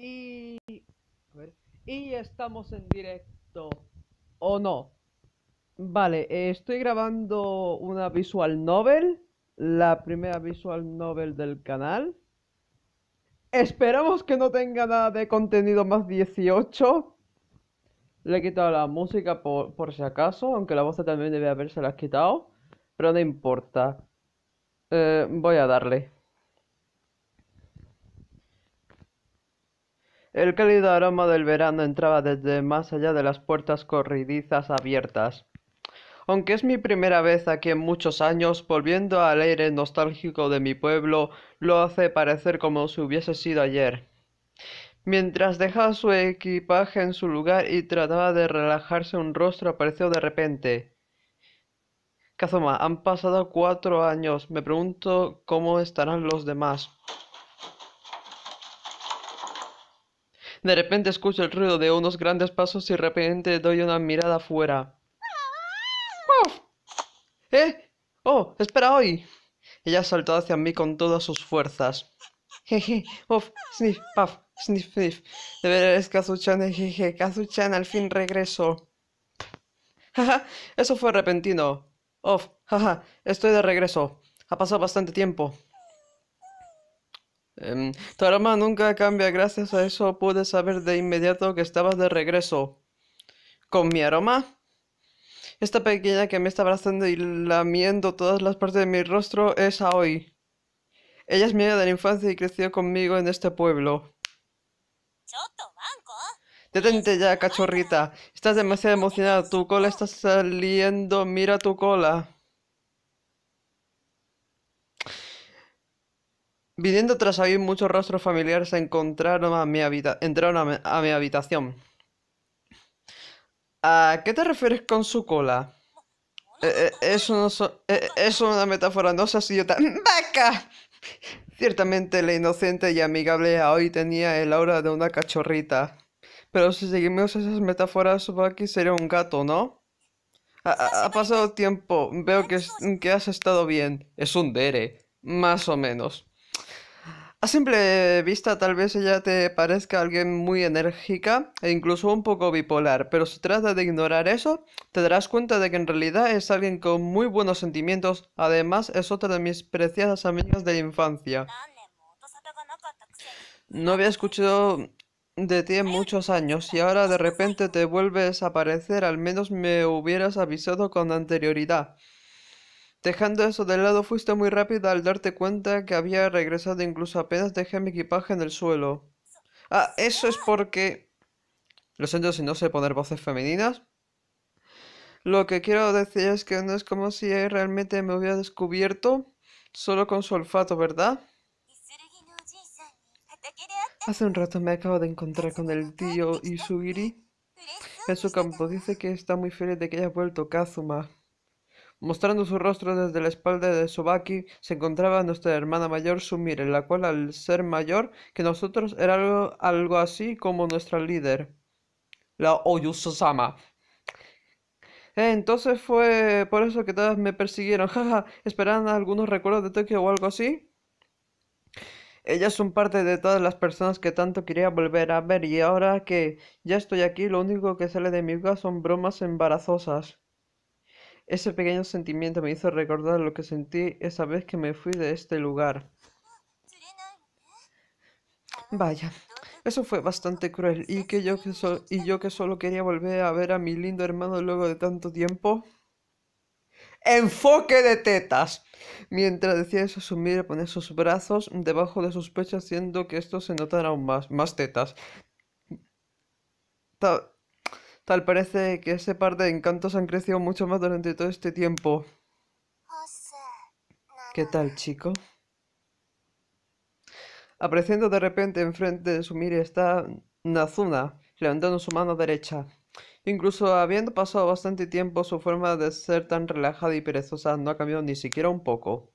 Y. Y estamos en directo. ¿O no? Vale, eh, estoy grabando una visual novel. La primera visual novel del canal. Esperamos que no tenga nada de contenido más 18. Le he quitado la música por, si acaso, aunque la voz también debe haberse la quitado. Pero no importa. Eh, voy a darle. El cálido aroma del verano entraba desde más allá de las puertas corridizas abiertas. Aunque es mi primera vez aquí en muchos años, volviendo al aire nostálgico de mi pueblo, lo hace parecer como si hubiese sido ayer. Mientras dejaba su equipaje en su lugar y trataba de relajarse, un rostro apareció de repente. Kazuma, han pasado cuatro años. Me pregunto cómo estarán los demás. De repente escucho el ruido de unos grandes pasos y de repente doy una mirada afuera. ¡Eh! ¡Oh! ¡Espera hoy! Ella saltó hacia mí con todas sus fuerzas. Jeje, uf, sniff, paf, sniff, sniff. De veras, Kazuchan, jeje, Kazuchan, al fin regreso. Jaja, eso fue repentino. Of, jaja, estoy de regreso. Ha pasado bastante tiempo. Em, tu aroma nunca cambia, gracias a eso pude saber de inmediato que estabas de regreso. ¿Con mi aroma? Esta pequeña que me está abrazando y lamiendo todas las partes de mi rostro es Aoi. Ella es mía de la infancia y creció conmigo en este pueblo. Detente ya, cachorrita. Estás demasiado emocionada. Tu cola está saliendo. Mira tu cola. Viniendo tras ahí muchos rastros familiares encontraron a mi entraron a mi, habitación. ¿A qué te refieres con su cola? Eh, eh, eso no eh, es una metáfora, no seas tan. ¡Vaca! Ciertamente la inocente y amigable hoy tenía el aura de una cachorrita. Pero si seguimos esas metáforas, Baki sería un gato, ¿no? Ha, pasado tiempo, veo que, que has estado bien. Es un dere, más o menos. A simple vista tal vez ella te parezca alguien muy enérgica e incluso un poco bipolar, pero si tratas de ignorar eso, te darás cuenta de que en realidad es alguien con muy buenos sentimientos, además es otra de mis preciadas amigas de la infancia. No había escuchado de ti en muchos años y ahora de repente te vuelves a aparecer, al menos me hubieras avisado con anterioridad. Dejando eso de lado, fuiste muy rápida al darte cuenta que había regresado incluso apenas dejé mi equipaje en el suelo. Ah, eso es porque... Lo siento si no sé poner voces femeninas. Lo que quiero decir es que no es como si realmente me hubiera descubierto solo con su olfato, ¿verdad? Hace un rato me acabo de encontrar con el tío Isugiri en su campo. Dice que está muy feliz de que haya vuelto, Kazuma. Mostrando su rostro desde la espalda de Sobaki se encontraba nuestra hermana mayor Sumire, la cual al ser mayor que nosotros era algo, así como nuestra líder, la oyususama Entonces fue por eso que todas me persiguieron, jaja, Esperan algunos recuerdos de Tokio o algo así. Ellas son parte de todas las personas que tanto quería volver a ver y ahora que ya estoy aquí lo único que sale de mi boca son bromas embarazosas. Ese pequeño sentimiento me hizo recordar lo que sentí esa vez que me fui de este lugar. Vaya, eso fue bastante cruel. ¿Y, que yo, que yo que solo quería volver a ver a mi lindo hermano luego de tanto tiempo? ¡Enfoque de tetas! Mientras decía eso, mira poner sus brazos debajo de sus pechos, haciendo que esto se notara aún más. Más tetas. Tal parece que ese par de encantos han crecido mucho más durante todo este tiempo. ¿Qué tal, chico? Apareciendo de repente enfrente de su mira está Nazuna, levantando su mano derecha. Incluso habiendo pasado bastante tiempo, su forma de ser tan relajada y perezosa no ha cambiado ni siquiera un poco.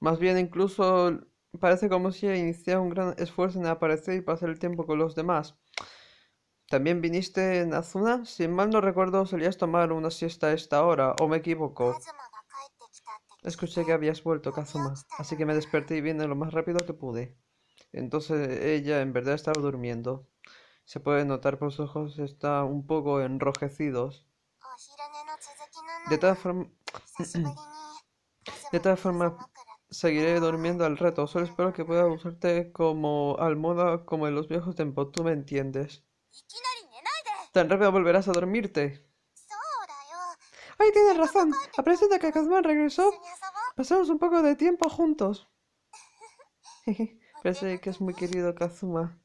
Más bien, incluso parece como si iniciara un gran esfuerzo en aparecer y pasar el tiempo con los demás. También viniste en Azuna. Si mal no recuerdo, solías tomar una siesta a esta hora, o me equivoco. Escuché que habías vuelto, Kazuma, así que me desperté y vine lo más rápido que pude. Entonces ella en verdad estaba durmiendo. Se puede notar por sus ojos está un poco enrojecidos. De todas formas... De seguiré durmiendo al reto. Solo espero que pueda usarte como almohada como en los viejos tiempos. Tú me entiendes. Tan rápido volverás a dormirte. Ay, tienes razón. Aprecio de que Kazuma regresó. Pasamos un poco de tiempo juntos. Parece que es muy querido Kazuma.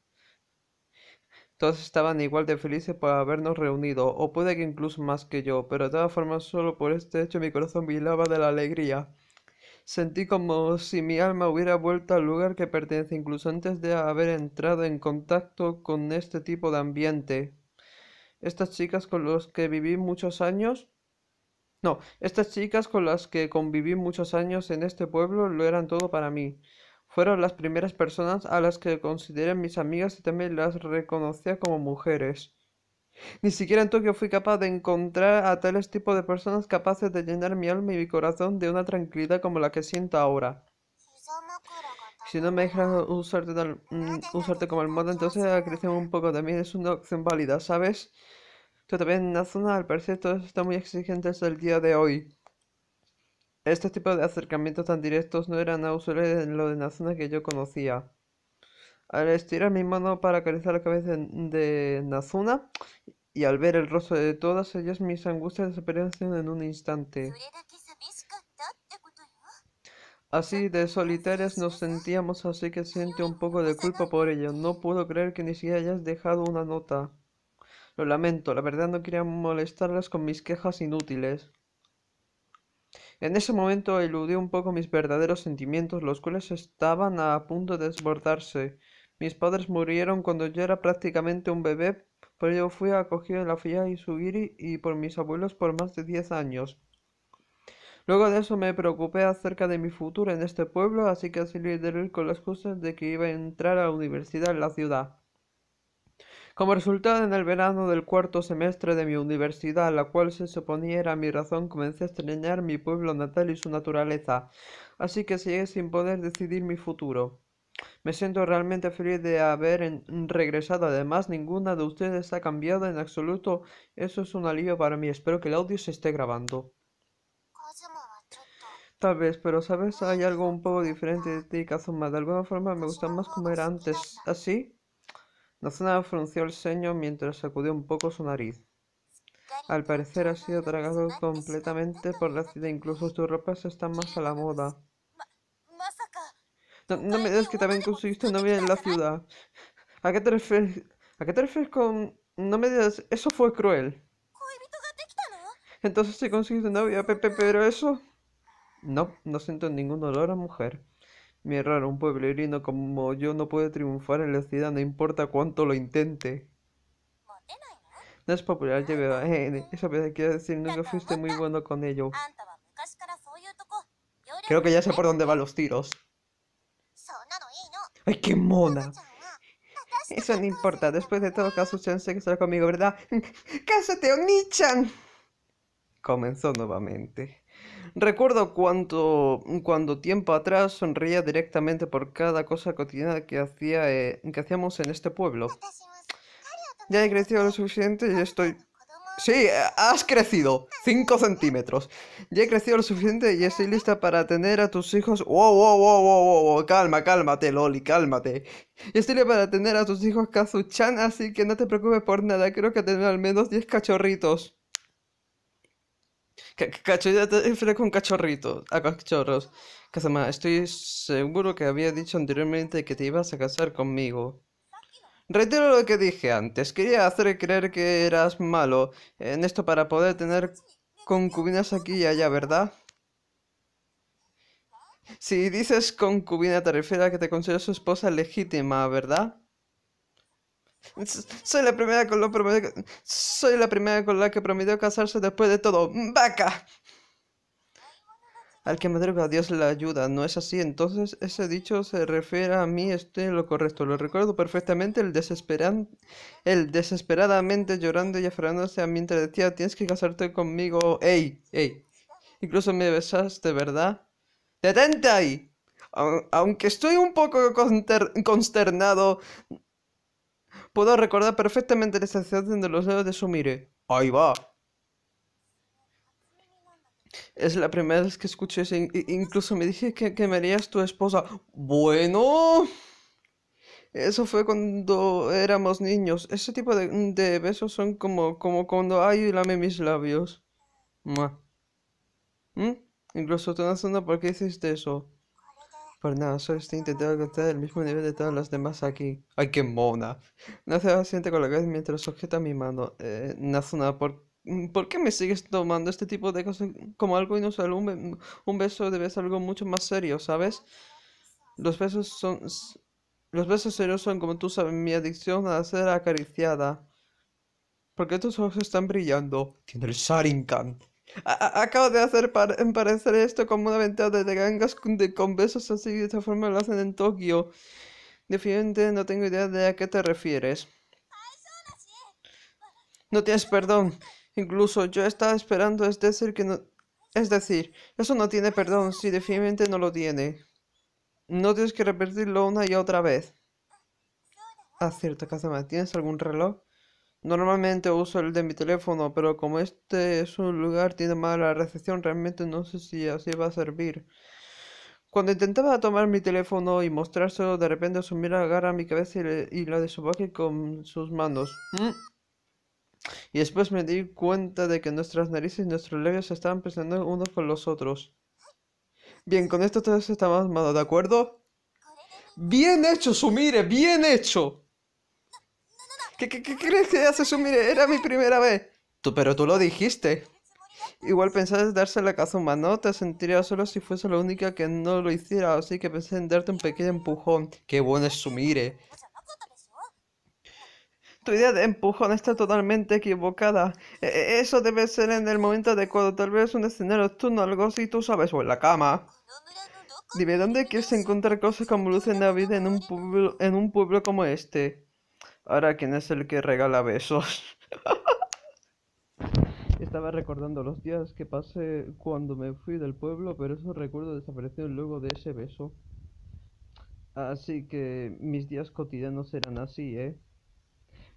Todos estaban igual de felices por habernos reunido, o puede que incluso más que yo, pero de todas formas solo por este hecho mi corazón vilaba de la alegría. Sentí como si mi alma hubiera vuelto al lugar que pertenece incluso antes de haber entrado en contacto con este tipo de ambiente. Estas chicas con las que viví muchos años... No, estas chicas con las que conviví muchos años en este pueblo lo eran todo para mí. Fueron las primeras personas a las que consideré mis amigas y también las reconocía como mujeres. Ni siquiera en Tokio fui capaz de encontrar a tales tipos de personas capaces de llenar mi alma y mi corazón de una tranquilidad como la que siento ahora. Si no me dejas usarte, mm, como el modo, entonces crecemos un poco también. Es una opción válida, ¿sabes? Todavía también en la zona, al parecer, está muy exigente hasta el día de hoy. Este tipo de acercamientos tan directos no eran usuales en lo de la que yo conocía. Al estirar mi mano para acariciar la cabeza de Nazuna y al ver el rostro de todas ellas, mis angustias desaparecieron en un instante. Así de solitarias nos sentíamos, así que siento un poco de culpa por ello. No puedo creer que ni siquiera hayas dejado una nota. Lo lamento, la verdad no quería molestarlas con mis quejas inútiles. En ese momento eludí un poco mis verdaderos sentimientos, los cuales estaban a punto de desbordarse. Mis padres murieron cuando yo era prácticamente un bebé, pero yo fui acogido en la su Isugiri y por mis abuelos por más de 10 años. Luego de eso me preocupé acerca de mi futuro en este pueblo, así que así de con las cosas de que iba a entrar a la universidad en la ciudad. Como resultado, en el verano del cuarto semestre de mi universidad, la cual se suponía era mi razón, comencé a extrañar mi pueblo natal y su naturaleza, así que seguí sin poder decidir mi futuro. Me siento realmente feliz de haber regresado. Además, ninguna de ustedes ha cambiado en absoluto. Eso es un alivio para mí. Espero que el audio se esté grabando. Tal vez, pero sabes, hay algo un poco diferente de ti, Kazuma. De alguna forma me gusta más como antes. ¿Así? ¿Ah, Nazuna frunció el ceño mientras sacudió un poco su nariz. Al parecer ha sido tragado completamente por la ciudad. Incluso tus ropas están más a la moda. No, no me digas que también conseguiste novia en la ciudad. ¿A qué te refieres? ¿A qué te refieres con... No me digas, eso fue cruel. Entonces sí conseguiste novia, Pepe, pero eso... No, no siento ningún dolor, a mujer. Mi error, un pueblerino como yo no puede triunfar en la ciudad, no importa cuánto lo intente. No es popular, lleve veo. N eh, eh, eso quiere decir, nunca fuiste muy bueno con ello. Creo que ya sé por dónde van los tiros. ¡Ay, qué mona! Eso no importa. Después de todo, caso, sé que estará conmigo, ¿verdad? ¡Cásate, Comenzó nuevamente. Recuerdo cuánto, cuando tiempo atrás sonreía directamente por cada cosa cotidiana que, hacía, eh, que hacíamos en este pueblo. Ya he crecido lo suficiente y estoy Sí, has crecido 5 centímetros. Ya he crecido lo suficiente y estoy lista para tener a tus hijos. Wow, wow, wow, wow, wow, calma, cálmate, Loli, cálmate. Estoy lista para tener a tus hijos Kazuchan, así que no te preocupes por nada. Creo que tengo al menos 10 cachorritos. Cachorritos, con cachorritos, a cachorros. Kazama, estoy seguro que había dicho anteriormente que te ibas a casar conmigo. Retiro lo que dije antes. Quería hacer creer que eras malo en esto para poder tener concubinas aquí y allá, ¿verdad? Si dices concubina te refieres a que te considero su esposa legítima, ¿verdad? Soy la primera con Soy la primera con la que prometió casarse después de todo. ¡Vaca! Al que a Dios la ayuda, ¿no es así? Entonces ese dicho se refiere a mí, estoy en lo correcto. Lo recuerdo perfectamente, el, desesperan... el desesperadamente llorando y aferrándose a mí mientras decía, ah, tienes que casarte conmigo, ey, ey. Incluso me besaste, ¿verdad? ¡Detente ahí! Aunque estoy un poco consternado, puedo recordar perfectamente la sensación de los dedos de Sumire. Ahí va. Es la primera vez que escuché eso. Incluso me dije que, me harías tu esposa. Bueno. Eso fue cuando éramos niños. Ese tipo de, besos son como, como cuando ay lame mis labios. ¿Mm? Incluso tú, no por qué hiciste eso. Por nada, solo estoy intentando alcanzar el mismo nivel de todas las demás aquí. ¡Ay, qué mona! Nazuna siente con la cabeza mientras sujeta mi mano. Eh, Nazuna, ¿por Mm, ¿Por qué me sigues tomando este tipo de cosas como algo inusual? Un, beso debe ser algo mucho más serio, ¿sabes? Los besos son... Los besos serios son, como tú sabes, mi adicción a ser acariciada. ¿Por qué tus ojos están brillando. Tiene el Sharingan. acabo de hacer parecer esto como una ventana de gangas con, besos así. De esta forma lo hacen en Tokio. Definitivamente no tengo idea de a qué te refieres. No tienes perdón. Incluso yo estaba esperando, es decir, que no... Es decir, eso no tiene perdón, si definitivamente no lo tiene. No tienes que repetirlo una y otra vez. Ah, cierto, Kazama, ¿tienes algún reloj? Normalmente uso el de mi teléfono, pero como este es un lugar tiene mala recepción, realmente no sé si así va a servir. Cuando intentaba tomar mi teléfono y mostrárselo, de repente asumí la cara a mi cabeza y, la de con sus manos. Mm. Y después me di cuenta de que nuestras narices y nuestros labios se estaban presionando unos con los otros. Bien, con esto todos estamos más ¿de acuerdo? ¡Bien hecho, Sumire! ¡Bien hecho! ¿Qué, qué, qué crees que hace Sumire? Era mi primera vez. Tú, pero tú lo dijiste. Igual pensaste darse la caza ¿no? Te sentirías solo si fuese la única que no lo hiciera, así que pensé en darte un pequeño empujón. ¡Qué bueno es Sumire! Tu idea de empujón está totalmente equivocada. E, e, eso debe ser en el momento adecuado, tal vez un escenario tú algo así, tú sabes, o en la cama. Dime, ¿dónde quieres encontrar cosas como luz en la vida en un pueblo, en un pueblo como este? Ahora, ¿quién es el que regala besos? Estaba recordando los días que pasé cuando me fui del pueblo, pero esos recuerdos desaparecieron luego de ese beso. Así que mis días cotidianos serán así, ¿eh?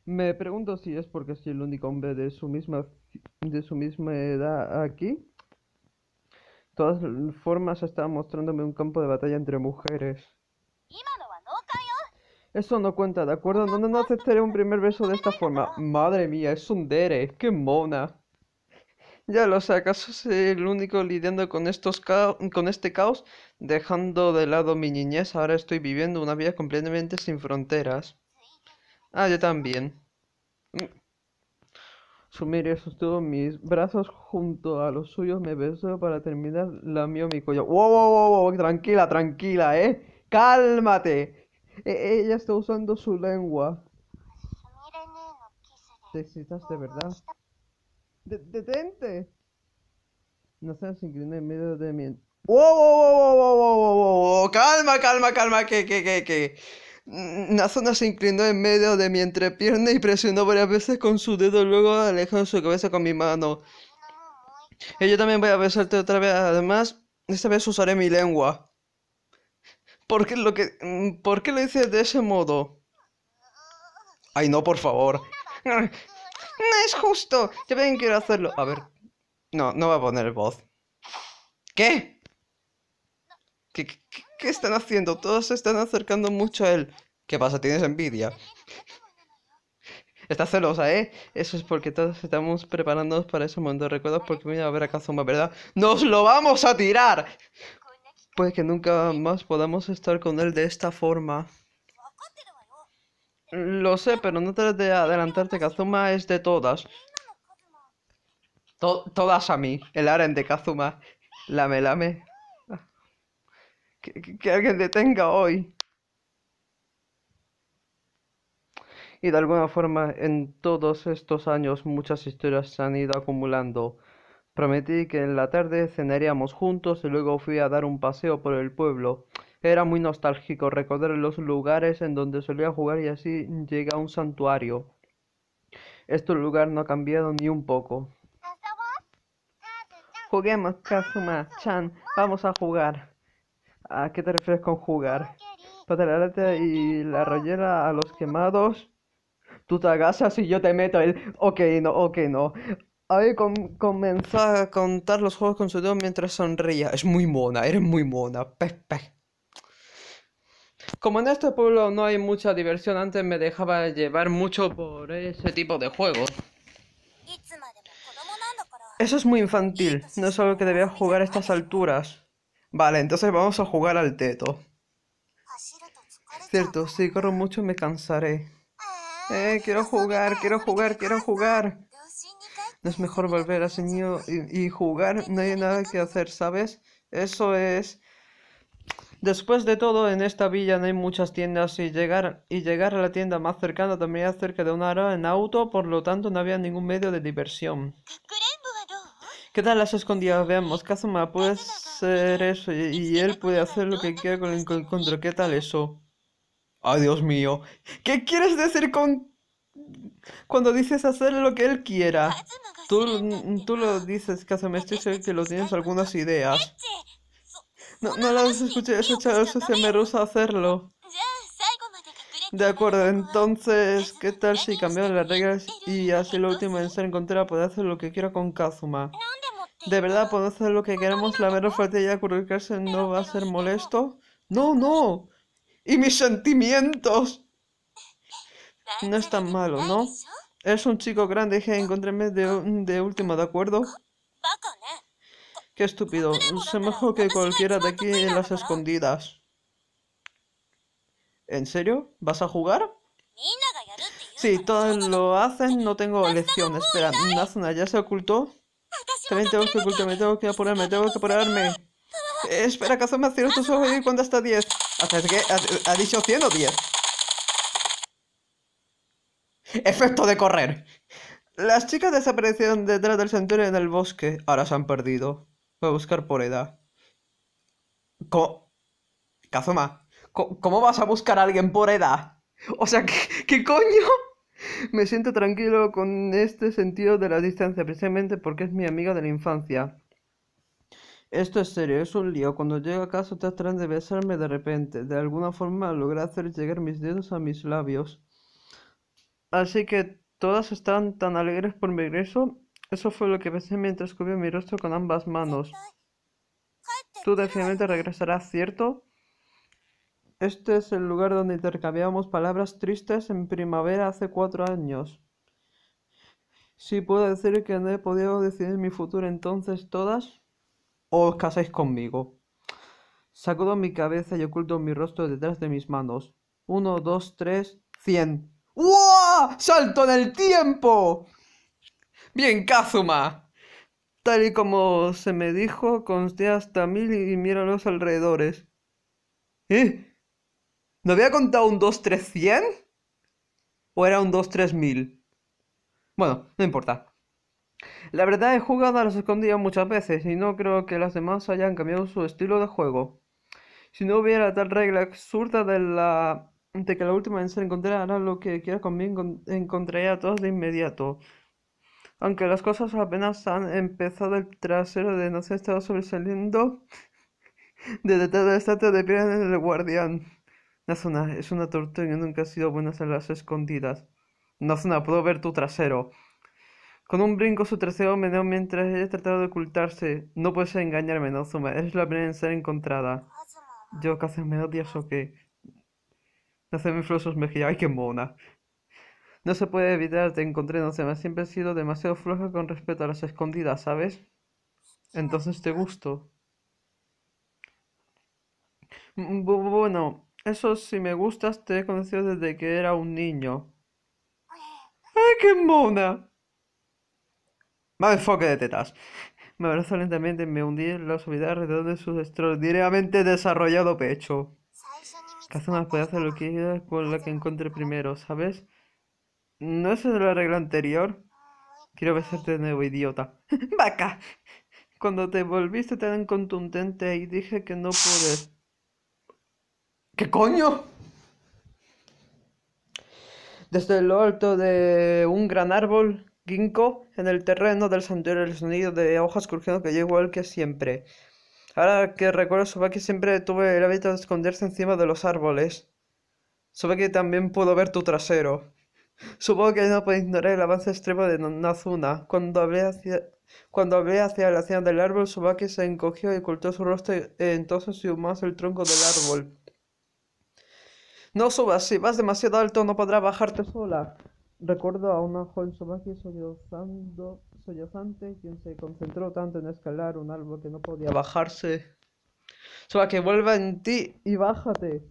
Me pregunto si es porque soy el único hombre de su misma, de su misma edad aquí. De todas formas, estaba mostrándome un campo de batalla entre mujeres. Eso no cuenta, ¿de acuerdo? No, no, aceptaré un primer beso de esta forma. Madre mía, es un dere, qué mona. Ya lo sé, ¿acaso soy el único lidiando con, estos con este caos? Dejando de lado mi niñez, ahora estoy viviendo una vida completamente sin fronteras. Ah, yo también. Sumiré sostuvo mis brazos junto a los suyos, me besó para terminar la mi cuello. ¡Wow, wow, wow, wow! Tranquila, tranquila, ¿eh? ¡Cálmate! ella está usando su lengua. ¿Te de verdad? ¡Detente! No seas inclinado en medio de mi... ¡Wow, wow, wow, wow, wow, wow, wow! ¡Calma, calma, calma! qué, qué, qué? zona se inclinó en medio de mi entrepierna y presionó varias veces con su dedo, luego alejó su cabeza con mi mano. Y yo también voy a besarte otra vez, además, esta vez usaré mi lengua. ¿Por qué lo, que, mm, ¿por qué lo hice de ese modo? Ay, no, por favor. No es justo. Yo también quiero hacerlo. A ver. No, no va a poner voz. ¿Qué? ¿Qué, qué qué ¿Qué están haciendo? Todos se están acercando mucho a él. ¿Qué pasa? ¿Tienes envidia? Está celosa, ¿eh? Eso es porque todos estamos preparándonos para ese momento. Recuerdas porque voy a ver a Kazuma, ¿verdad? ¡Nos lo vamos a tirar! Puede que nunca más podamos estar con él de esta forma. Lo sé, pero no trates de adelantarte. Kazuma es de todas. todas a mí. El aren de Kazuma. Lame, lame que, alguien detenga hoy. Y de alguna forma en todos estos años muchas historias se han ido acumulando. Prometí que en la tarde cenaríamos juntos y luego fui a dar un paseo por el pueblo. Era muy nostálgico recordar los lugares en donde solía jugar y así llega a un santuario. Este lugar no ha cambiado ni un poco. Ah, Juguemos, Kazuma-chan. Vamos a jugar. ¿A qué te refieres con jugar? para y la rollera a los quemados. Tú te agasas y yo te meto el... Ok, no, ok, no. Ahí ver, a contar los juegos con su dedo mientras sonríe. Es muy mona, eres muy mona. Pepe. Como en este pueblo no hay mucha diversión, antes me dejaba llevar mucho por ese tipo de juegos. Eso es muy infantil, no es algo que debías jugar a estas alturas. Vale, entonces vamos a jugar al teto. Cierto, si corro mucho me cansaré. Eh, quiero jugar, quiero jugar, quiero jugar. No es mejor volver a señor y, jugar, no hay nada que hacer, ¿sabes? Eso es... Después de todo, en esta villa no hay muchas tiendas y llegar, y llegar a la tienda más cercana también es cerca de una hora en auto, por lo tanto no había ningún medio de diversión. ¿Qué tal las escondidas? Veamos, Kazuma, pues eso y, él puede hacer lo que quiera con el encuentro. ¿Qué tal eso? Ay, Dios mío. ¿Qué quieres decir con cuando dices hacer lo que él quiera? Tú, tú lo dices, Kazuma, me estoy seguro que lo tienes algunas ideas. No, no las escuché, eso, eso se me rusa hacerlo. De acuerdo, entonces, ¿qué tal si cambiamos las reglas y así lo último en ser encontrada puede hacer lo que quiera con Kazuma? De verdad, podemos hacer lo que queremos? La mera falta de acurrucarse no va a ser molesto. No, no. Y mis sentimientos. No es tan malo, ¿no? Es un chico grande, dije, encontréme de, de último, ¿de acuerdo? Qué estúpido. Sé mejor que cualquiera de aquí en las escondidas. ¿En serio? ¿Vas a jugar? Sí, todos lo hacen, no tengo elección. Espera, Nazuna ya se ocultó. También tengo que ocultarme, tengo que apurarme, tengo que apurarme. espera, Kazuma, cierra tus ojos y cuando hasta 10. ¿Hasta ha, dicho 100 o 10? Efecto de correr. Las chicas desaparecieron detrás del santuario en el bosque. Ahora se han perdido. Voy a buscar por edad. ¿Cómo? Kazuma, ¿cómo, vas a buscar a alguien por edad? O sea, ¿qué, qué coño? Me siento tranquilo con este sentido de la distancia, precisamente porque es mi amiga de la infancia. Esto es serio, es un lío. Cuando llego a casa tratarán de besarme de repente. De alguna forma logré hacer llegar mis dedos a mis labios. Así que todas están tan alegres por mi regreso. Eso fue lo que pensé mientras cubrí mi rostro con ambas manos. Tú definitivamente regresarás, ¿cierto? Este es el lugar donde intercambiamos palabras tristes en primavera hace cuatro años. Si puedo decir que no he podido decidir mi futuro entonces todas o os casáis conmigo. Sacudo mi cabeza y oculto mi rostro detrás de mis manos. Uno, dos, tres, cien. ¡Uah! ¡Salto del tiempo! Bien, Kazuma. Tal y como se me dijo, consté hasta mil y mira los alrededores. ¿Eh? ¿No había contado un 2, 3, 100? ¿O era un 2, 3, 1000? Bueno, no importa. La verdad he jugado a los escondidos muchas veces y no creo que las demás hayan cambiado su estilo de juego. Si no hubiera tal regla absurda de, la... de que la última en ser encontrada hará lo que quiera conmigo, encontraría a todos de inmediato. Aunque las cosas apenas han empezado, el trasero de no ha estado sobresaliendo de detrás de la estatua de piedra del guardián. Nazuna, es una tortuga y nunca ha sido buena a las escondidas. Nazuna, puedo ver tu trasero. Con un brinco su trasero dio mientras ella trataba de ocultarse. No puedes engañarme, Nozuma. eres la primera en ser encontrada. Yo casi me odias o qué. hace me sus mejillas, ay qué mona. No se puede evitar, te encontré, ha siempre he sido demasiado floja con respecto a las escondidas, ¿sabes? Entonces te gusto. bueno, eso si me gustas te he conocido desde que era un niño. ¡Ay, qué mona! Más enfoque de tetas. Me abrazó lentamente y me hundí en la oscuridad alrededor de su extraordinariamente desarrollado pecho. puedo hacer lo que quiera con la que encontré primero, ¿sabes? ¿No es la regla anterior? Quiero besarte de nuevo, idiota. ¡Vaca! Cuando te volviste tan contundente y dije que no puedes. ¿Qué coño? Desde lo alto de un gran árbol, Ginkgo, en el terreno del santuario, el sonido de hojas crujiendo llegó igual que siempre. Ahora que recuerdo, Subaki siempre tuve el hábito de esconderse encima de los árboles. que también pudo ver tu trasero. Supongo que no puedo ignorar el avance extremo de Nazuna. Cuando hablé hacia, cuando hablé hacia la cima del árbol, Subaki se encogió y ocultó su rostro, eh, entonces y más el tronco del árbol. No subas, si vas demasiado alto no podrá bajarte sola. Recuerdo a una joven sollozando, sollozante quien se concentró tanto en escalar un árbol que no podía bajarse. que vuelva en ti y bájate.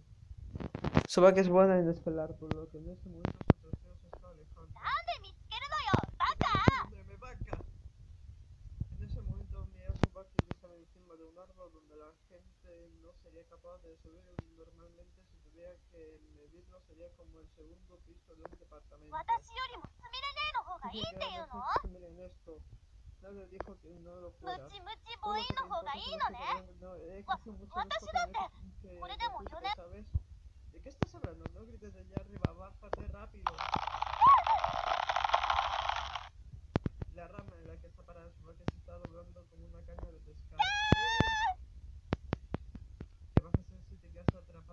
que es buena en escalar, por lo que no se este momento... de un árbol donde la gente no sería capaz de subir normalmente si tuviera que medirlo sería como el segundo piso de un departamento. Miren esto. Nadie dijo que no lo fuera. que ¿De qué estás hablando? No grites de allá arriba, rápido.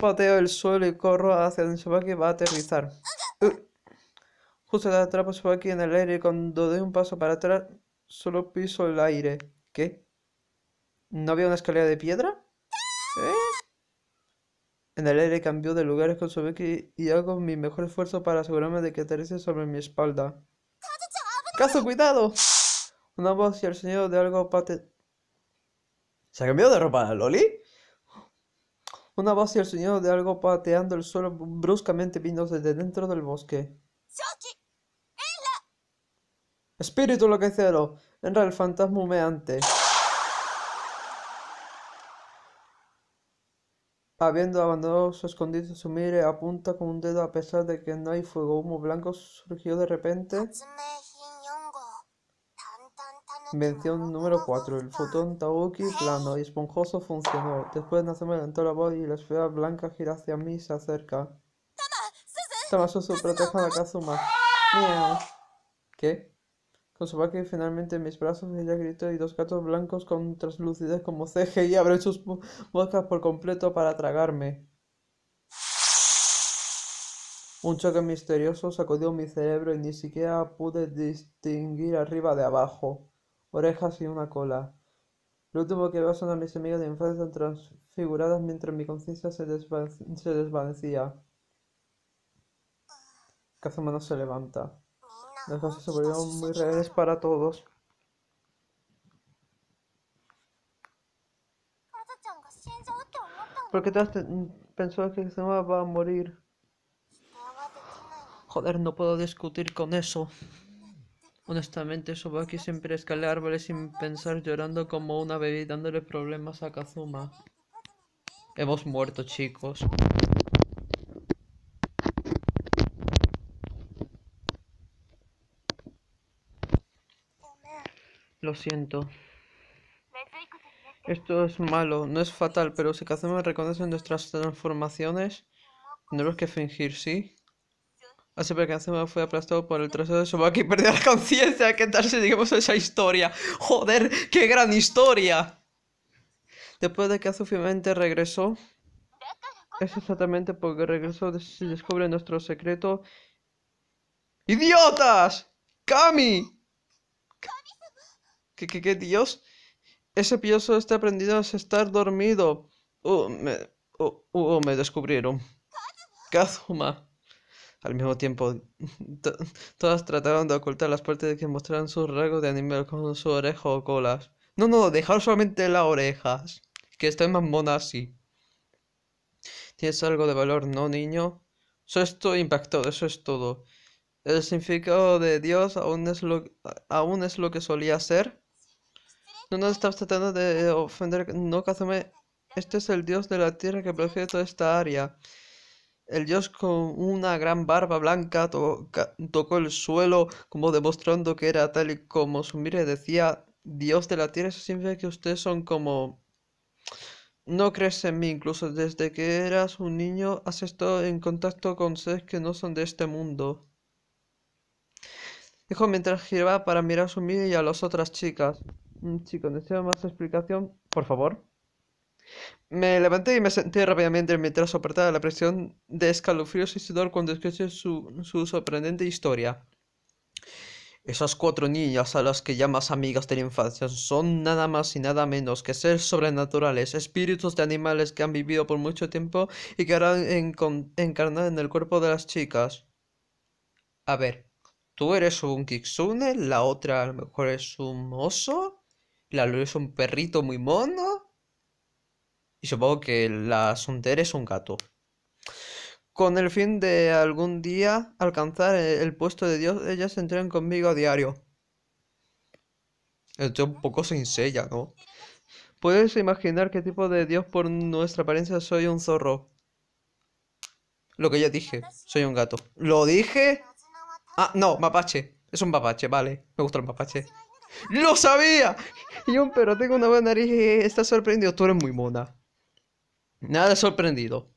Pateo el suelo y corro hacia donde Subaki va a aterrizar. Uh. Justo la atrapo a en el aire cuando doy un paso para atrás, solo piso el aire. ¿Qué? ¿No había una escalera de piedra? ¿Eh? En el aire cambio de lugares con Subaki y hago mi mejor esfuerzo para asegurarme de que aterrice sobre mi espalda. ¡Caso, cuidado! Una voz y el sonido de algo pate ¿Se ha cambiado de ropa Loli? Una voz y el sonido de algo pateando el suelo bruscamente vino desde dentro del bosque. Espíritu enloquecero, entra el fantasma humeante. Habiendo abandonado su escondite, mire apunta con un dedo a pesar de que no hay fuego. Humo blanco surgió de repente. Invención número 4. El fotón Tauki plano y esponjoso funcionó. Después Natsume levantó la voz y la esfera blanca gira hacia mí y se acerca. Tama Susu, Proteja a Kazuma. ¿Qué? Con su baque, finalmente en mis brazos ella gritó y dos gatos blancos con translucidez como CGI abren sus bocas por completo para tragarme. Un choque misterioso sacudió mi cerebro y ni siquiera pude distinguir arriba de abajo orejas y una cola. Lo último que veo son a mis amigos de infancia transfiguradas mientras mi conciencia se, se desvanecía. Kazuma se levanta. Las cosas se volvieron muy reales para todos. Porque todos pensado que Kazuma va a morir. Joder, no puedo discutir con eso. Honestamente, Sobaki siempre escalar árboles sin pensar, llorando como una bebé y dándole problemas a Kazuma. Hemos muerto, chicos. Lo siento. Esto es malo, no es fatal, pero si Kazuma reconoce nuestras transformaciones, tendremos que fingir, ¿sí? Así Kazuma fue aplastado por el trasero de Sobaki y perdió la conciencia. ¿Qué tal si digamos esa historia? ¡Joder! ¡Qué gran historia! Después de que finalmente regresó, es exactamente porque regresó y descubre nuestro secreto. ¡Idiotas! ¡Kami! ¿Qué, qué, qué dios? Ese pioso está aprendido a estar dormido. Uh, me, oh, oh, me descubrieron. Kazuma. Al mismo tiempo, todas trataron de ocultar las partes que mostraran sus rasgos de animal con su oreja o colas. No, no, dejar solamente las orejas, que estén más monas así. Tienes algo de valor, ¿no, niño? Eso todo, impactó eso es todo. El significado de Dios aún es lo, aún es lo que solía ser. No no, estás tratando de ofender, no, Kazame. Este es el Dios de la tierra que protege toda esta área. El dios con una gran barba blanca tocó el suelo como demostrando que era tal y como Sumire decía, dios de la tierra, siempre que ustedes son como... No crees en mí, incluso desde que eras un niño has estado en contacto con seres que no son de este mundo. Dijo mientras giraba para mirar a su y a las otras chicas. chico ¿desea más explicación? Por favor. Me levanté y me senté rápidamente mientras soportaba la presión de escalofríos y sudor cuando escuché su, sorprendente historia. Esas cuatro niñas a las que llamas amigas de la infancia son nada más y nada menos que seres sobrenaturales, espíritus de animales que han vivido por mucho tiempo y que ahora encarnan en el cuerpo de las chicas. A ver, tú eres un kitsune, la otra a lo mejor es un oso, la luz es un perrito muy mono y supongo que la Sunter es un gato, con el fin de algún día alcanzar el puesto de Dios, ellas entren conmigo a diario. Esto un poco sin sella, ¿no? Puedes imaginar qué tipo de Dios por nuestra apariencia soy un zorro. Lo que ya dije, soy un gato. ¿Lo dije? Ah, no, mapache. Es un mapache, vale. Me gusta el mapache. ¡Lo sabía! Y un perro, tengo una buena nariz y está sorprendido. Tú eres muy mona. Nada sorprendido.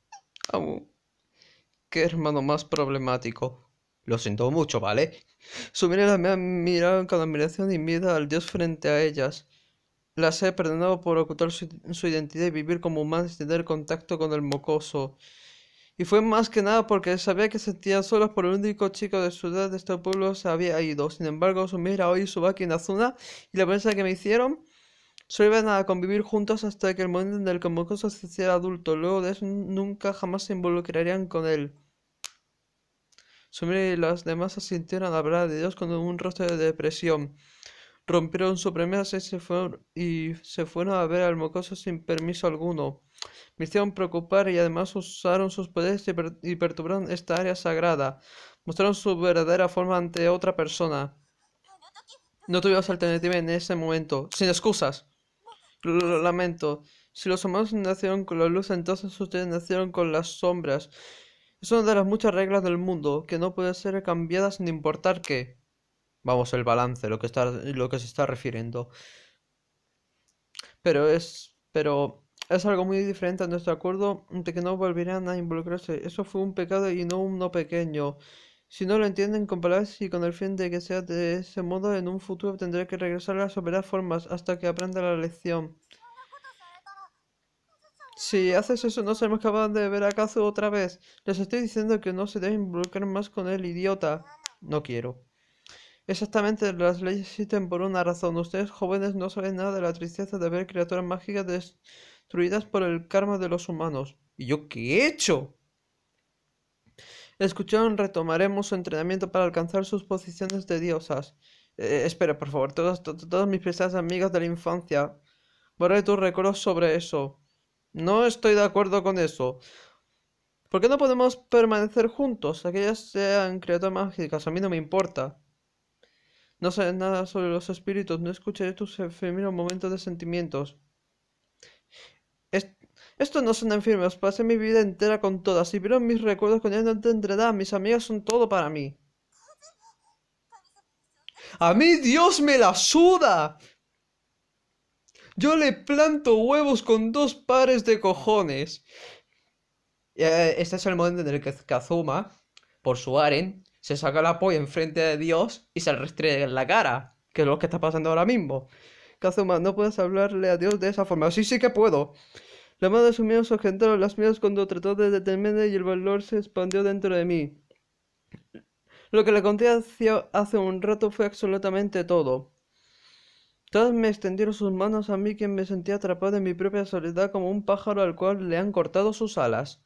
qué hermano más problemático. Lo siento mucho, ¿vale? su mirada me ha mirado con admiración y miedo al dios frente a ellas. Las he perdonado por ocultar su, identidad y vivir como humanos y tener contacto con el mocoso. Y fue más que nada porque sabía que sentía solos por el único chico de su edad de este pueblo se había ido. Sin embargo, su mira hoy su máquina zona y la prensa que me hicieron Solo iban a convivir juntos hasta que el momento en el que Mocoso se hiciera adulto. Luego de eso nunca jamás se involucrarían con él. Sumire y las demás asintieron a hablar de Dios con un rostro de depresión. Rompieron su premisa y se fueron, y se fueron a ver al mocoso sin permiso alguno. Me hicieron preocupar y además usaron sus poderes y, y perturbaron esta área sagrada. Mostraron su verdadera forma ante otra persona. No tuvimos alternativa en ese momento. Sin excusas. Lo lamento. Si los humanos nacieron con la luz, entonces ustedes nacieron con las sombras. Es una de las muchas reglas del mundo que no puede ser cambiada sin importar qué. Vamos, el balance, lo que, está, lo que se está refiriendo. Pero es, pero es algo muy diferente a nuestro acuerdo de que no volverán a involucrarse. Eso fue un pecado y no un no pequeño. Si no lo entienden con palabras y con el fin de que sea de ese modo, en un futuro tendré que regresar a las formas hasta que aprenda la lección. Si haces eso, no seremos capaces de ver a Kazu otra vez. Les estoy diciendo que no se deben involucrar más con el idiota. No quiero. Exactamente, las leyes existen por una razón. Ustedes jóvenes no saben nada de la tristeza de ver criaturas mágicas destruidas por el karma de los humanos. ¿Y yo qué he hecho? escucharon, retomaremos su entrenamiento para alcanzar sus posiciones de diosas. Eh, eh, espera, por favor, todas, mis pesadas amigas de la infancia. Borré tus recuerdos sobre eso. No estoy de acuerdo con eso. ¿Por qué no podemos permanecer juntos? Aquellas sean criaturas mágicas, a mí no me importa. No sé nada sobre los espíritus, no escucharé tus efímeros momentos de sentimientos. Estos no son enfermos, pasé mi vida entera con todas. Si vieron mis recuerdos con el no Mis amigas son todo para mí. ¡A mí Dios me la suda! Yo le planto huevos con dos pares de cojones. Eh, este es el momento en el que Kazuma, por su aren, se saca la polla enfrente de Dios y se le restrega en la cara, que es lo que está pasando ahora mismo. Kazuma, no puedes hablarle a Dios de esa forma. Sí, sí que puedo. La mano de su agentaron las mías cuando trató de detenerme y el valor se expandió dentro de mí. Lo que le conté hace un rato fue absolutamente todo. Todas me extendieron sus manos a mí, quien me sentía atrapado en mi propia soledad como un pájaro al cual le han cortado sus alas.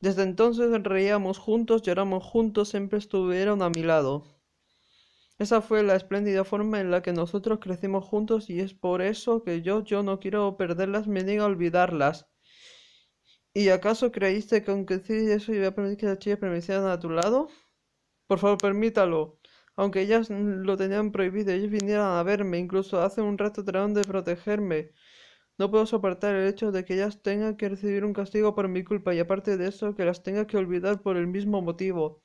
Desde entonces reíamos juntos, lloramos juntos, siempre estuvieron a mi lado. Esa fue la espléndida forma en la que nosotros crecimos juntos y es por eso que yo, yo no quiero perderlas, me niego a olvidarlas. ¿Y acaso creíste que aunque decir eso iba a permitir que las chicas permanecieran a tu lado? Por favor, permítalo. Aunque ellas lo tenían prohibido, ellas vinieran a verme, incluso hace un rato trataron de protegerme. No puedo soportar el hecho de que ellas tengan que recibir un castigo por mi culpa y aparte de eso, que las tenga que olvidar por el mismo motivo.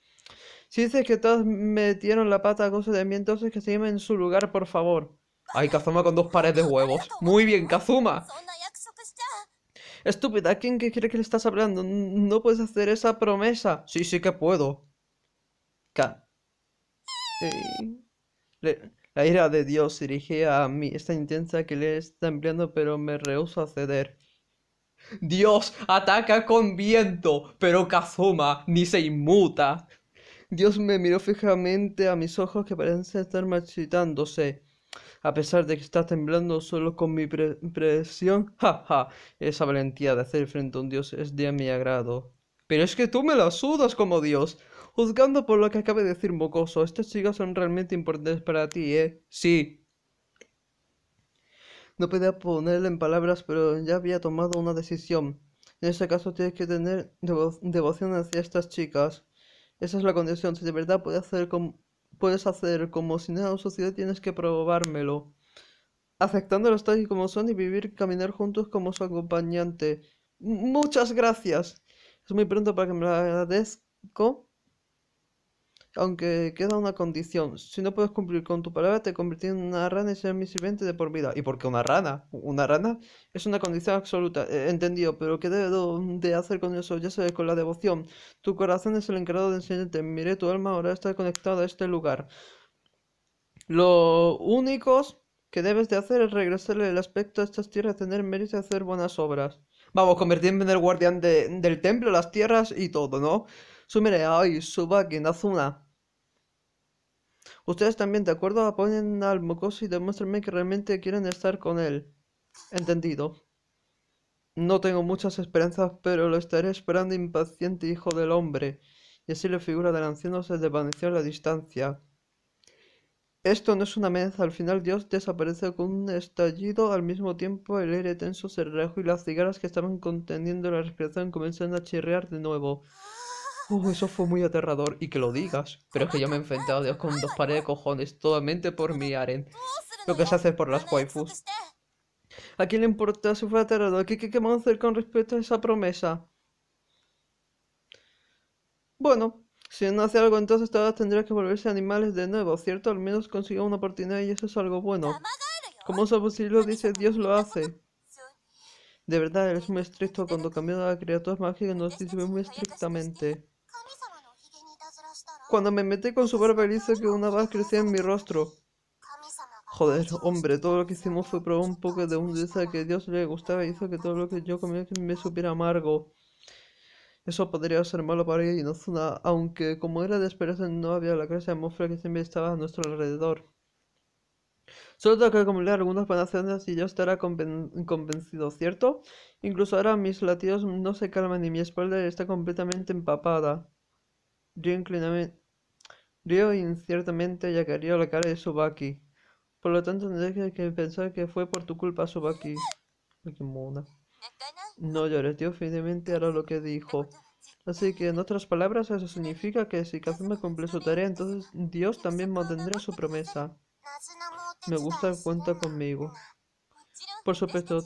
Si dices que todos metieron la pata a gozo de mí, entonces que se llame en su lugar, por favor. Ay, Kazuma con dos pares de huevos. Muy bien, Kazuma. Estúpida, ¿a quién crees que le estás hablando? No puedes hacer esa promesa. Sí, sí que puedo. La ira de Dios se dirige a mí esta intensa que le está empleando, pero me rehuso a ceder. Dios ataca con viento, pero Kazuma ni se inmuta. Dios me miró fijamente a mis ojos que parecen estar marchitándose. A pesar de que estás temblando solo con mi presión, ¡Ja ja, esa valentía de hacer frente a un Dios es de mi agrado. Pero es que tú me la sudas como Dios. Juzgando por lo que acaba de decir Mocoso, estas chicas son realmente importantes para ti, ¿eh? Sí, no podía ponerle en palabras, pero ya había tomado una decisión. En ese caso tienes que tener devoción hacia estas chicas. Esa es la condición. Si de verdad puedes hacer, como puedes hacer como si nada sociedad tienes que probármelo. Aceptando los tal y como son y vivir caminar juntos como su acompañante. Muchas gracias. Es muy pronto para que me lo agradezco aunque queda una condición. Si no puedes cumplir con tu palabra, te convertiré en una rana y seré mi sirviente de por vida. ¿Y por qué una rana? Una rana es una condición absoluta. Eh, entendido, pero ¿qué debo de hacer con eso? Ya sabes, con la devoción. Tu corazón es el encargado de enseñarte. Mire, tu alma, ahora está conectada a este lugar. Lo único que debes de hacer es regresarle el aspecto a estas tierras, tener mérito y hacer buenas obras. Vamos, convertirme en el guardián del templo, las tierras y todo, ¿no? Sumire, ay, suba, quien azuna. Ustedes también, ¿de acuerdo? Apoyen al mocoso y demuéstrenme que realmente quieren estar con él. Entendido. No tengo muchas esperanzas, pero lo estaré esperando impaciente, hijo del hombre. Y así la figura del anciano se desvaneció a la distancia. Esto no es una amenaza. Al final Dios desapareció con un estallido. Al mismo tiempo el aire tenso se relajó y las cigarras que estaban conteniendo la respiración comenzaron a chirrear de nuevo. Oh, eso fue muy aterrador y que lo digas. Pero es que yo me he enfrentado a Dios con dos pares de cojones, totalmente por mi aren. Lo que se hace por las waifus. ¿A quién le importa si fue aterrador? ¿Qué, qué, vamos a hacer con respecto a esa promesa? Bueno, si no hace algo entonces todas tendrías que volverse animales de nuevo, ¿cierto? Al menos consiga una oportunidad y eso es algo bueno. Como si lo dice, Dios lo hace. De verdad, eres muy estricto cuando cambió a criaturas mágicas nos sirve muy estrictamente. Cuando me metí con su barba hizo que una vez crecía en mi rostro. Joder, hombre, todo lo que hicimos fue probar un poco de un dulce que Dios le gustaba y hizo que todo lo que yo comía me supiera amargo. Eso podría ser malo para ella y no zona, aunque como era de esperanza no había la clase de atmósfera que siempre estaba a nuestro alrededor. Solo tengo que acumular algunas panaceas y yo estará convencido, ¿cierto? Incluso ahora mis latidos no se calman y mi espalda está completamente empapada. Yo inciertamente ya acarició la cara de Subaki. Por lo tanto, no que pensar que fue por tu culpa, Subaki. qué No llores, tío finalmente hará lo que dijo. Así que, en otras palabras, eso significa que si Kazuma cumple su tarea, entonces Dios también mantendrá su promesa. Me gusta, cuenta conmigo. Por supuesto,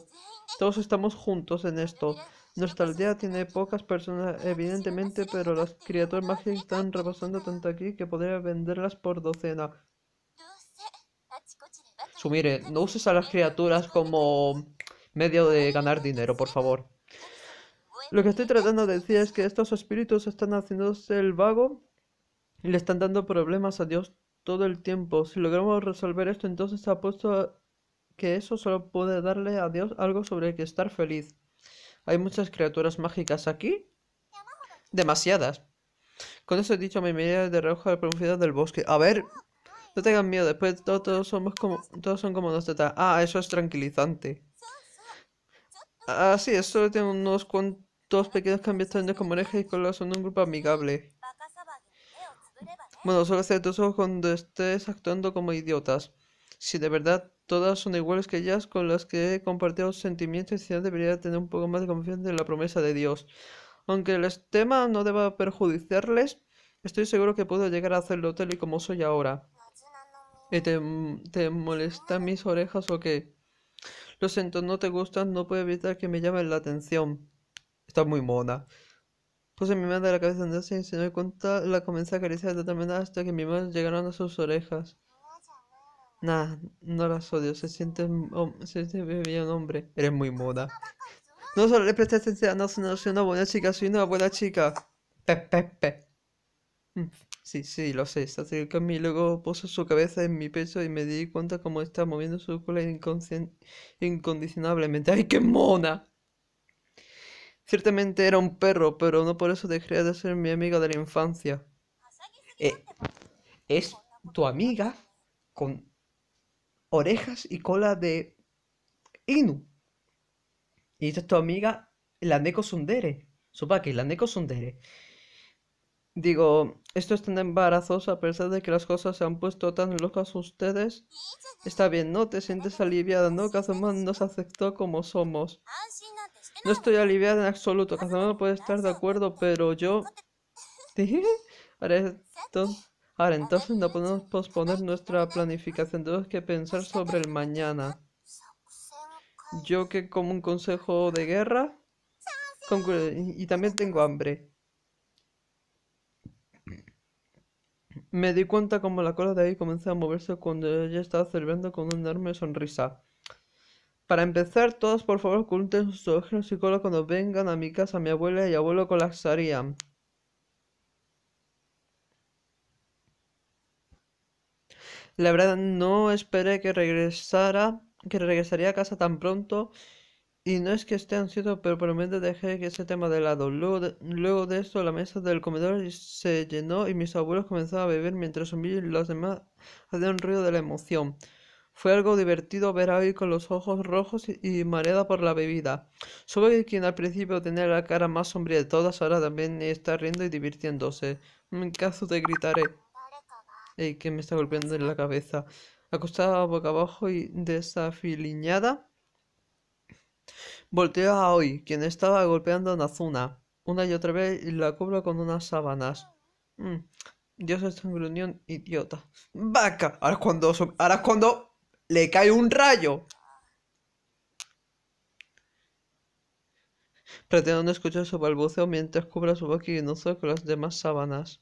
todos estamos juntos en esto. Nuestra aldea tiene pocas personas, evidentemente, pero las criaturas mágicas están rebasando tanto aquí que podría venderlas por docena. Sumire, no uses a las criaturas como medio de ganar dinero, por favor. Lo que estoy tratando de decir es que estos espíritus están haciéndose el vago y le están dando problemas a Dios todo el tiempo. Si logramos resolver esto, entonces apuesto que eso solo puede darle a Dios algo sobre el que estar feliz. ¿Hay muchas criaturas mágicas aquí? Demasiadas. Con eso he dicho, mi medida de reojo de profundidad del bosque. A ver, no tengan miedo, después todos, somos como, todos son como dos tetas. Ah, eso es tranquilizante. Ah, sí, esto tiene unos cuantos pequeños cambios tan como oreja y colores son un grupo amigable. Bueno, solo hacer tus ojos cuando estés actuando como idiotas. Si de verdad Todas son iguales que ellas con las que he compartido sentimientos y si no debería tener un poco más de confianza en la promesa de Dios. Aunque el tema no deba perjudicarles. estoy seguro que puedo llegar a hacerlo tal y como soy ahora. ¿Y te, molestan mis orejas o qué? Lo siento, no te gustan, no puedo evitar que me llamen la atención. Está muy mona. Puse mi mano de la cabeza en y si me cuenta, la comencé a acariciar manera hasta que mis manos llegaron a sus orejas. Nah, no las odio, se siente, se bien hombre. Eres muy moda. No solo le prestaste atención, no, no soy una buena chica, soy una buena chica. Pepepe. Mm, sí, sí, lo sé. está cerca a mí, luego puso su cabeza en mi pecho y me di cuenta cómo está moviendo su cola incondicionablemente. ¡Ay, qué mona! Ciertamente era un perro, pero no por eso dejé de ser mi amiga de la infancia. Eh, ¿Es tu amiga? Con orejas y cola de Inu. Y esta tu amiga, la Neko Sundere. que la Neko Sundere. Digo, esto es tan embarazoso a pesar de que las cosas se han puesto tan locas ustedes. Está bien, no te sientes aliviada, ¿no? Kazuman nos aceptó como somos. No estoy aliviada en absoluto, no puede estar de acuerdo, pero yo... Ahora, entonces no podemos posponer nuestra planificación, tenemos que pensar sobre el mañana. Yo que como un consejo de guerra y también tengo hambre. Me di cuenta como la cola de ahí comenzó a moverse cuando ella estaba cerviendo con una enorme sonrisa. Para empezar, todos por favor oculten sus ojos y cola cuando vengan a mi casa. Mi abuela y abuelo colapsarían. La verdad no esperé que regresara, que regresaría a casa tan pronto. Y no es que esté ansioso, pero por menos dejé que ese tema de lado. Luego de, luego de esto, la mesa del comedor se llenó y mis abuelos comenzaron a beber mientras y los demás hacían ruido de la emoción. Fue algo divertido ver a él con los ojos rojos y, mareada por la bebida. soy quien al principio tenía la cara más sombría de todas, ahora también está riendo y divirtiéndose. En mm, caso de gritaré. Eh, que me está golpeando en la cabeza. Acostada boca abajo y desafiliñada, volteo a hoy, quien estaba golpeando a Nazuna. Una y otra vez y la cubro con unas sábanas. Mm, Dios es un gruñón idiota. ¡Vaca! Ahora es cuando, ahora cuando le cae un rayo. Pretendo escuchar su balbuceo mientras cubra su boca y no con las demás sábanas.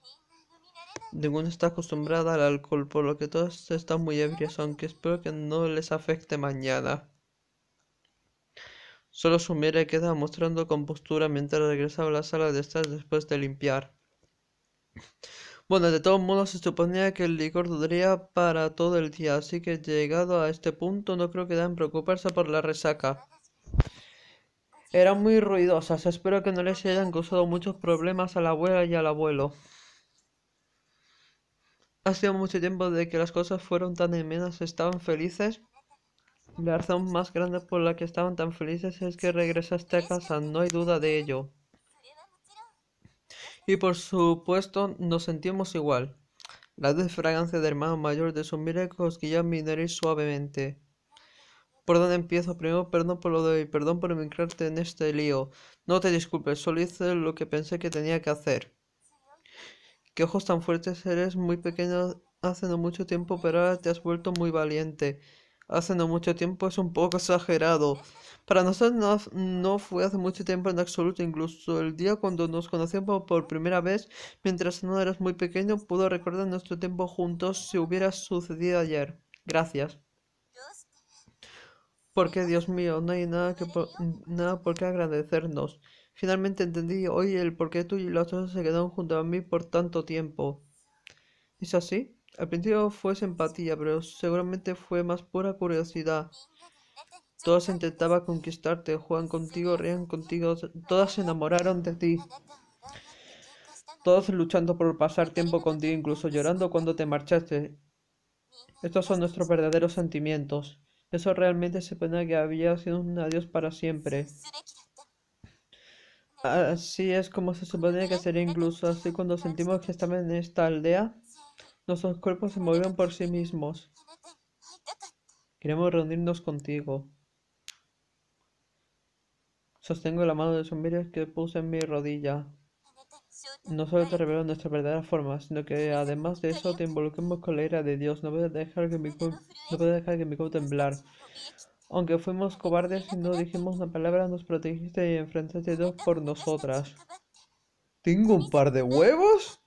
Ninguno está acostumbrada al alcohol, por lo que todos están muy ebrios, aunque espero que no les afecte mañana. Solo su y queda mostrando compostura mientras regresaba a la sala de estar después de limpiar. Bueno, de todos modos se suponía que el licor duraría para todo el día, así que llegado a este punto no creo que deben preocuparse por la resaca. Eran muy ruidosas, espero que no les hayan causado muchos problemas a la abuela y al abuelo. Hace mucho tiempo de que las cosas fueron tan inmensas, estaban felices. La razón más grande por la que estaban tan felices es que regresaste a casa, no hay duda de ello. Y por supuesto, nos sentimos igual. La fragancia del hermano mayor de Sumire cosquilla mi nariz suavemente. ¿Por dónde empiezo? Primero, perdón por lo de hoy, perdón por involucrarte en este lío. No te disculpes, solo hice lo que pensé que tenía que hacer. Qué ojos tan fuertes eres, muy pequeño hace no mucho tiempo, pero ahora te has vuelto muy valiente. Hace no mucho tiempo es un poco exagerado. Para nosotros no, fue hace mucho tiempo en absoluto, incluso el día cuando nos conocimos por primera vez, mientras no eras muy pequeño, pudo recordar nuestro tiempo juntos si hubiera sucedido ayer. Gracias. Porque, Dios mío, no hay nada, que nada por qué agradecernos. Finalmente entendí hoy el por qué tú y los otras se quedaron junto a mí por tanto tiempo. ¿Es así? Al principio fue simpatía, pero seguramente fue más pura curiosidad. Todas intentaban conquistarte, juegan contigo, rían contigo, todas se enamoraron de ti. Todos luchando por pasar tiempo contigo, incluso llorando cuando te marchaste. Estos son nuestros verdaderos sentimientos. Eso realmente se pone que había sido un adiós para siempre. Así ah, es como se supone que sería incluso así cuando sentimos que estamos en esta aldea, nuestros cuerpos se movieron por sí mismos. Queremos reunirnos contigo. Sostengo la mano de Sumerio que puse en mi rodilla. No solo te revelo nuestra verdadera forma, sino que además de eso te involucremos con la ira de Dios. No voy a dejar que mi, no dejar que mi cuerpo temblar. Aunque fuimos cobardes y no dijimos una palabra, nos protegiste y enfrentaste dos por nosotras. ¿Tengo un par de huevos?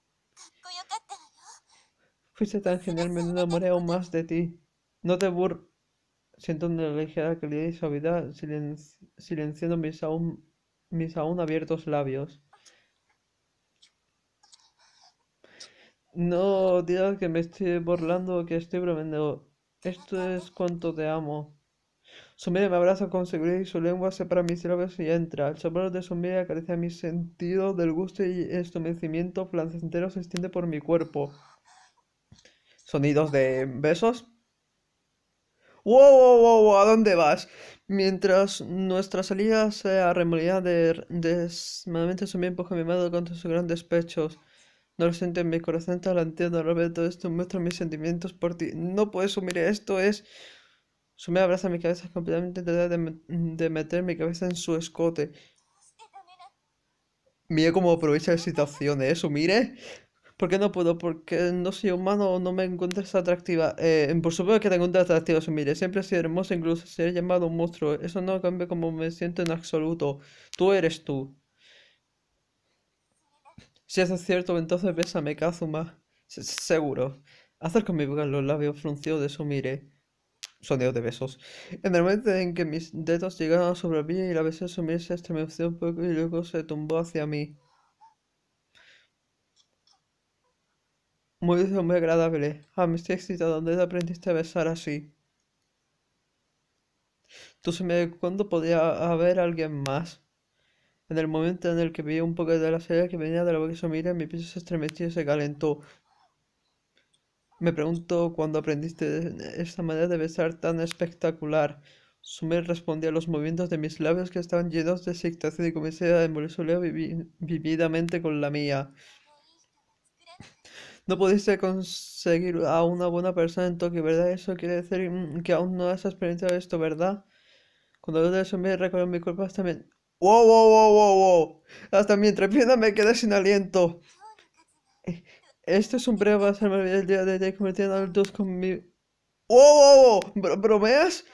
Fuiste tan genial, me enamoré aún más de ti. No te bur... Siento una ligera calidez y suavidad, silenciando mis aún, mis aún abiertos labios. No digas que me estoy burlando o que estoy bromeando. Esto es cuanto te amo. Su me abraza con seguridad y su lengua separa mis labios y entra. El sabor de su carece acaricia mi sentido del gusto y estumecimiento flancentero se extiende por mi cuerpo. Sonidos de besos. ¡Wow, wow, wow! a dónde vas? Mientras nuestra salida se arremolina de desmadamente su empuja mi mano contra sus grandes pechos. No lo siento en mi corazón, te lo entiendo, Roberto. Esto muestra mis sentimientos por ti. No puedes sumir esto, es su abraza mi cabeza completamente de, meter mi cabeza en su escote. Mire cómo aprovecha la situación, ¿eh? Sumire. ¿Por qué no puedo? Porque no soy humano o no me encuentras atractiva. Eh, por supuesto que te encuentras atractiva, Sumire. Siempre he sido hermosa, incluso ser llamado un monstruo. Eso no cambia como me siento en absoluto. Tú eres tú. Si eso es cierto, entonces bésame, Kazuma. seguro. Haz con mi boca los labios fruncidos de Sumire sonido de besos. En el momento en que mis dedos llegaron sobre mí y la besé se estremeció un poco y luego se tumbó hacia mí. Muy, muy agradable. Ah, me estoy excitado. ¿Dónde aprendiste a besar así? Tú se cuándo podía haber alguien más. En el momento en el que vi un poco de la serie que venía de la boca mira, mi piso se estremeció y se calentó. Me pregunto cuándo aprendiste esta manera de besar tan espectacular. Sumer respondía a los movimientos de mis labios que estaban llenos de excitación y comencé a envolver vividamente con la mía. No pudiste conseguir a una buena persona en Tokio, ¿verdad? Eso quiere decir mm, que aún no has experimentado esto, ¿verdad? Cuando lo de Sumer recorrió mi cuerpo hasta mi... ¡Wow, wow, wow, wow, Hasta mi entrepierna me quedé sin aliento. Esto es un breve hacerme el día de hoy convirtiendo a dos con mi... ¡Wow! bromeas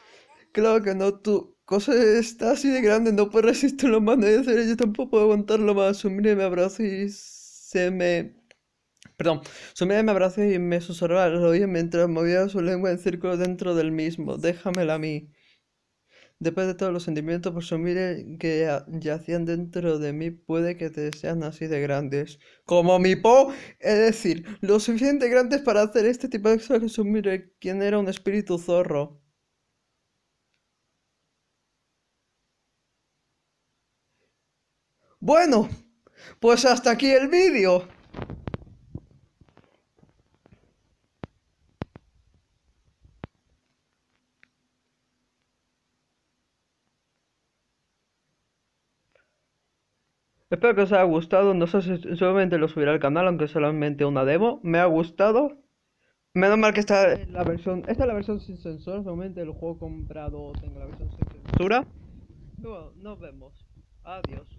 Claro que no, tu cosa está así de grande, no puedo resistirlo más, no yo tampoco puedo aguantarlo más. Sumire me abrazo y se me... Perdón, Sumire me abrazo y me susurra al oído mientras movía su lengua en círculo dentro del mismo. Déjamela a mí. Después de todos los sentimientos por pues Sumire que yacían dentro de mí, puede que te sean así de grandes. Como mi Po, es decir, lo suficiente grandes para hacer este tipo de cosas que quien era un espíritu zorro. Bueno, pues hasta aquí el vídeo. Espero que os haya gustado, no sé si solamente lo subiré al canal, aunque solamente una demo. Me ha gustado. Me Menos mal que está la versión, esta es la versión sin sensor. solamente el juego comprado tenga la versión sin censura. Bueno, nos vemos. Adiós.